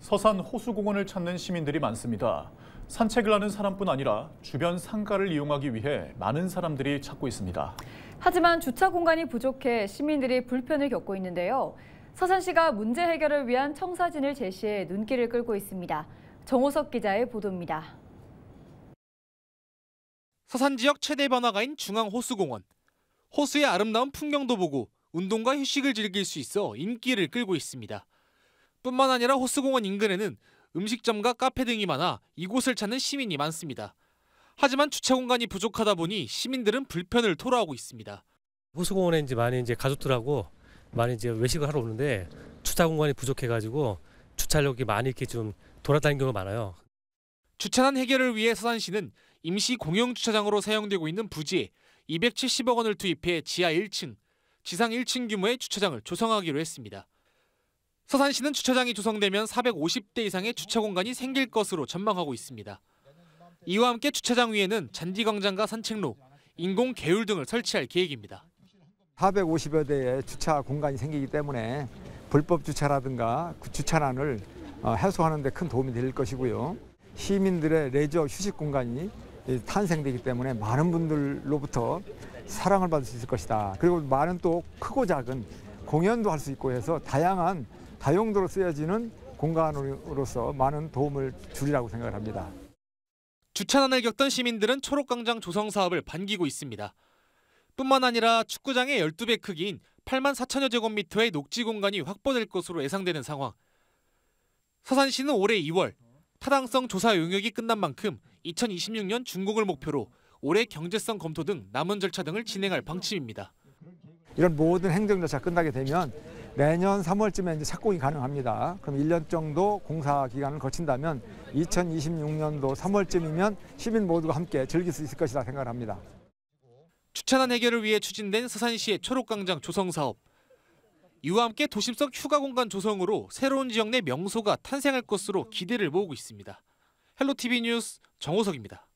서산 호수공원을 찾는 시민들이 많습니다. 산책을 하는 사람뿐 아니라 주변 상가를 이용하기 위해 많은 사람들이 찾고 있습니다. 하지만 주차 공간이 부족해 시민들이 불편을 겪고 있는데요. 서산시가 문제 해결을 위한 청사진을 제시해 눈길을 끌고 있습니다. 정호석 기자의 보도입니다. 서산 지역 최대 번화가인 중앙호수공원. 호수의 아름다운 풍경도 보고 운동과 휴식을 즐길 수 있어 인기를 끌고 있습니다. 뿐만 아니라 호수공원 인근에는 음식점과 카페 등이 많아 이곳을 찾는 시민이 많습니다. 하지만 주차 공간이 부족하다 보니 시민들은 불편을 토로하고 있습니다. 호수공원에 이제 많이 이제 가족들하고 많이 이제 외식을 하러 오는데 주차 공간이 부족해가지고 주차력이 많이 이렇게 좀 돌아다니는 경우가 많아요. 주차난 해결을 위해 서산시는 임시 공용 주차장으로 사용되고 있는 부지에 270억 원을 투입해 지하 1층, 지상 1층 규모의 주차장을 조성하기로 했습니다. 서산시는 주차장이 조성되면 450대 이상의 주차 공간이 생길 것으로 전망하고 있습니다. 이와 함께 주차장 위에는 잔디광장과 산책로, 인공 개울 등을 설치할 계획입니다. 450여 대의 주차 공간이 생기기 때문에 불법 주차라든가 주차난을 어, 해소하는 데 큰 도움이 될 것이고요. 시민들의 레저 휴식 공간이 탄생되기 때문에 많은 분들로부터 사랑을 받을 수 있을 것이다. 그리고 많은 또 크고 작은 공연도 할 수 있고 해서 다양한 다용도로 쓰여지는 공간으로서 많은 도움을 줄이라고 생각을 합니다. 주차난을 겪던 시민들은 초록광장 조성 사업을 반기고 있습니다. 뿐만 아니라 축구장의 12배 크기인 8만 4천여 제곱미터의 녹지 공간이 확보될 것으로 예상되는 상황. 서산시는 올해 2월 타당성 조사 용역이 끝난 만큼 2026년 준공을 목표로 올해 경제성 검토 등 남은 절차 등을 진행할 방침입니다. 이런 모든 행정 절차 끝나게 되면 내년 3월쯤에 이제 착공이 가능합니다. 그럼 1년 정도 공사 기간을 거친다면 2026년도 3월쯤이면 시민 모두가 함께 즐길 수 있을 것이라 생각합니다. 추천한 해결을 위해 추진된 서산시의 초록광장 조성 사업. 이와 함께 도심성 휴가 공간 조성으로 새로운 지역 내 명소가 탄생할 것으로 기대를 모으고 있습니다. 헬로TV 뉴스 정호석입니다.